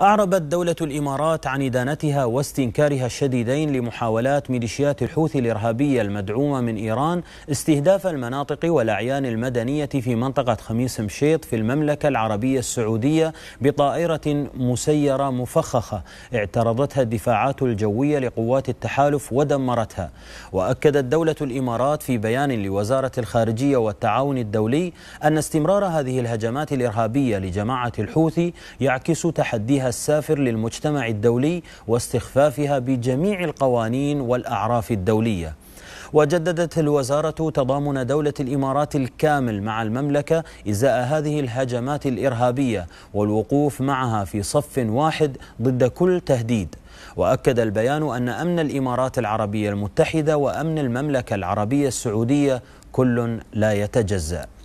أعربت دولة الإمارات عن إدانتها واستنكارها الشديدين لمحاولات ميليشيات الحوثي الإرهابية المدعومة من إيران استهداف المناطق والأعيان المدنية في منطقة خميس مشيط في المملكة العربية السعودية بطائرة مسيرة مفخخة اعترضتها الدفاعات الجوية لقوات التحالف ودمرتها وأكدت دولة الإمارات في بيان لوزارة الخارجية والتعاون الدولي أن استمرار هذه الهجمات الإرهابية لجماعة الحوثي يعكس تحديها تحسينها السافر للمجتمع الدولي واستخفافها بجميع القوانين والأعراف الدولية وجددت الوزارة تضامن دولة الإمارات الكامل مع المملكة إزاء هذه الهجمات الإرهابية والوقوف معها في صف واحد ضد كل تهديد وأكد البيان أن أمن الإمارات العربية المتحدة وأمن المملكة العربية السعودية كل لا يتجزأ